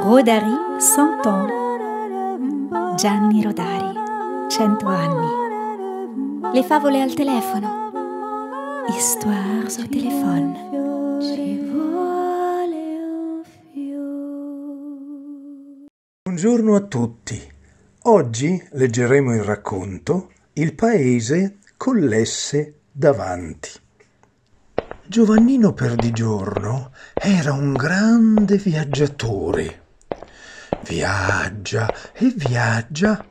Rodari 100 ans. Gianni Rodari, 100 anni. Le favole al telefono. Histoire au téléphone. Buongiorno a tutti. Oggi leggeremo il racconto Il paese collesse davanti Giovannino Perdigiorno era un grande viaggiatore. Viaggia e viaggia,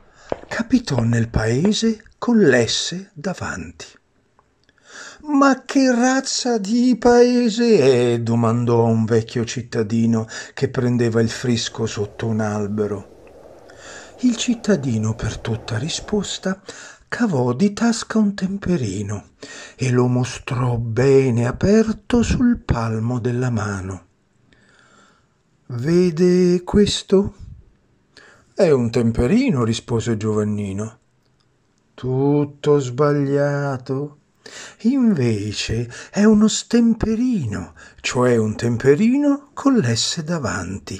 capitò nel paese con l'esse davanti. Ma che razza di paese è? domandò un vecchio cittadino che prendeva il frisco sotto un albero. Il cittadino, per tutta risposta, cavò di tasca un temperino e lo mostrò bene aperto sul palmo della mano. Vede questo? È un temperino, rispose Giovannino. Tutto sbagliato. Invece è uno stemperino, cioè un temperino con l'esse davanti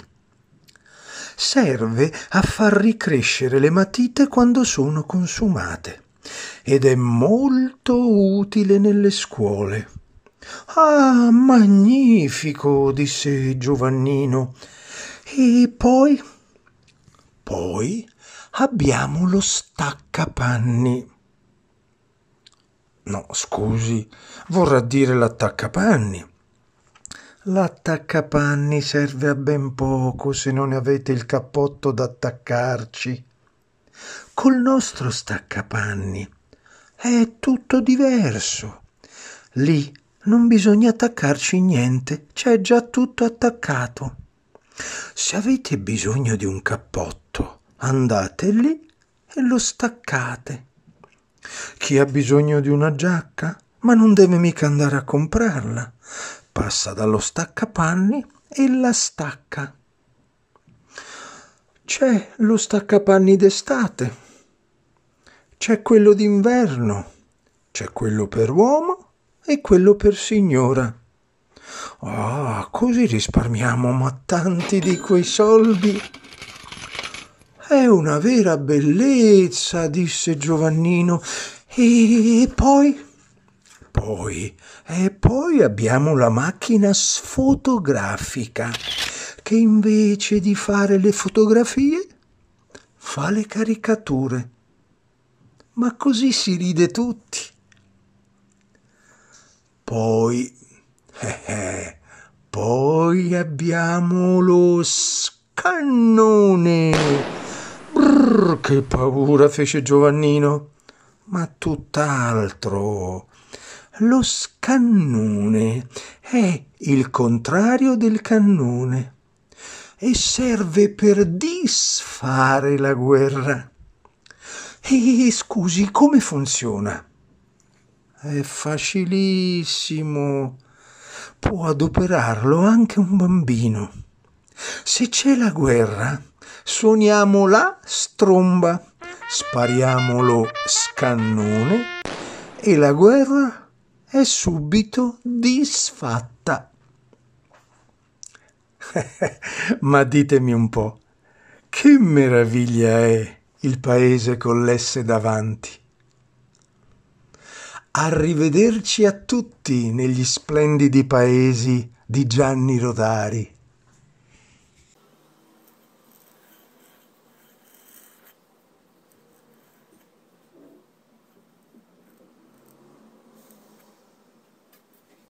serve a far ricrescere le matite quando sono consumate ed è molto utile nelle scuole. Ah, magnifico, disse Giovannino. E poi? Poi abbiamo lo staccapanni. No, scusi, vorrà dire l'attaccapanni. L'attaccapanni serve a ben poco se non avete il cappotto da attaccarci. Col nostro staccapanni è tutto diverso. Lì non bisogna attaccarci niente, c'è già tutto attaccato. Se avete bisogno di un cappotto, andate lì e lo staccate. Chi ha bisogno di una giacca? Ma non deve mica andare a comprarla passa dallo staccapanni e la stacca. C'è lo staccapanni d'estate, c'è quello d'inverno, c'è quello per uomo e quello per signora. Ah, oh, così risparmiamo ma tanti di quei soldi. È una vera bellezza, disse Giovannino. E poi poi, e poi abbiamo la macchina sfotografica che invece di fare le fotografie fa le caricature. Ma così si ride tutti. Poi, eh, eh, poi abbiamo lo scannone. Brrr, che paura fece Giovannino. Ma tutt'altro lo scannone è il contrario del cannone e serve per disfare la guerra. E scusi, come funziona? È facilissimo. Può adoperarlo anche un bambino. Se c'è la guerra, suoniamo la stromba, spariamo lo scannone e la guerra è subito disfatta. Ma ditemi un po', che meraviglia è il paese con l'esse davanti. Arrivederci a tutti negli splendidi paesi di Gianni Rodari.